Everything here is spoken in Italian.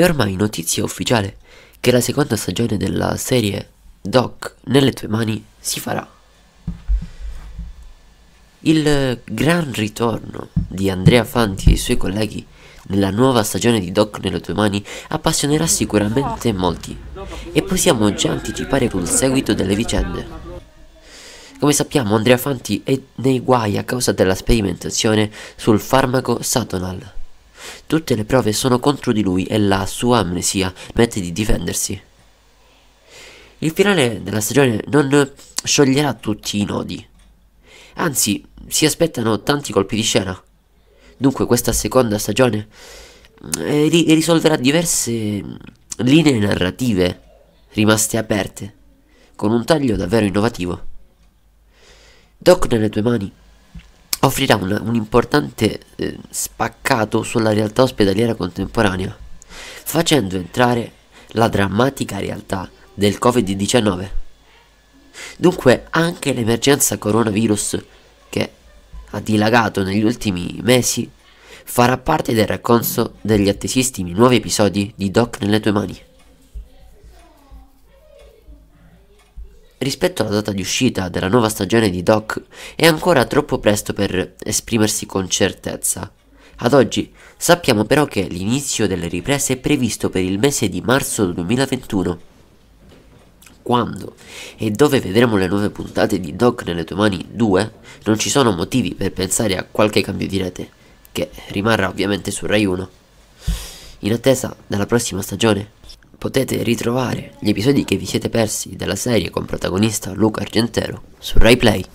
È ormai notizia ufficiale che la seconda stagione della serie Doc nelle tue mani si farà. Il gran ritorno di Andrea Fanti e i suoi colleghi nella nuova stagione di Doc nelle tue mani appassionerà sicuramente molti e possiamo già anticipare col seguito delle vicende. Come sappiamo Andrea Fanti è nei guai a causa della sperimentazione sul farmaco Satonal Tutte le prove sono contro di lui e la sua amnesia permette di difendersi. Il finale della stagione non scioglierà tutti i nodi. Anzi, si aspettano tanti colpi di scena. Dunque questa seconda stagione eh, risolverà diverse mm, linee narrative rimaste aperte, con un taglio davvero innovativo. Doc nelle tue mani offrirà un, un importante eh, spaccato sulla realtà ospedaliera contemporanea, facendo entrare la drammatica realtà del Covid-19. Dunque anche l'emergenza coronavirus che ha dilagato negli ultimi mesi farà parte del racconto degli attesissimi nuovi episodi di Doc nelle tue mani. Rispetto alla data di uscita della nuova stagione di Doc, è ancora troppo presto per esprimersi con certezza. Ad oggi sappiamo però che l'inizio delle riprese è previsto per il mese di marzo 2021. Quando e dove vedremo le nuove puntate di Doc nelle tue mani 2, non ci sono motivi per pensare a qualche cambio di rete, che rimarrà ovviamente su Rai 1. In attesa della prossima stagione potete ritrovare gli episodi che vi siete persi della serie con protagonista Luca Argentero su RaiPlay.